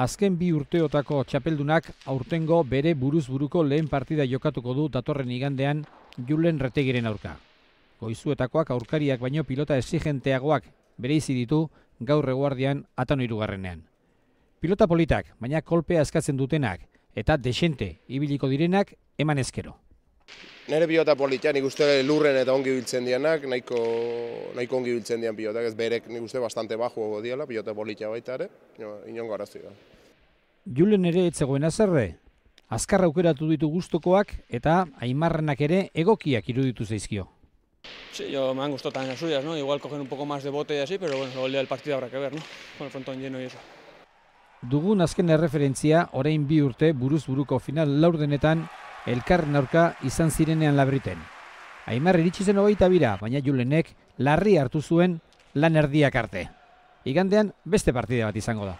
Azken bi urteotako txapeldunak aurtengo bere buruz buruko lehen partida jokatuko du datorren igandean Julen Retegiren aurka. Goizuetakoak aurkariak baino pilota exigenteagoak bere izi ditu gaur reguardian atano irugarrenean. Pilota politak, baina kolpea eskatzen dutenak eta desente ibiliko direnak eman ezkero. Nere pilota polita, nik uste lurren eta ongi biltzen dianak, nahiko, nahiko ongi biltzen dian pilota, ez berek nik uste bastante bajo diala, pilota polita baita ere, inongo arazi da. Julen ere etzegoen azerre, azkar aukeratu ditu gustokoak eta aimarrenak ere egokiak iruditu zaizkio. Sí, yo me han gustado tan las ¿no? Igual cogen un poco más de bote y así, pero bueno, lo el del partido habrá que ver, ¿no? Con el frontón lleno y eso. Dugun azken erreferentzia, orain bi urte, buruz buruko final laurdenetan, elkar norka izan zirenean labriten. Aimar iritsi zen hogeita bira, baina Julenek larri hartu zuen lan erdiak arte. Igandean beste partide bat izango da.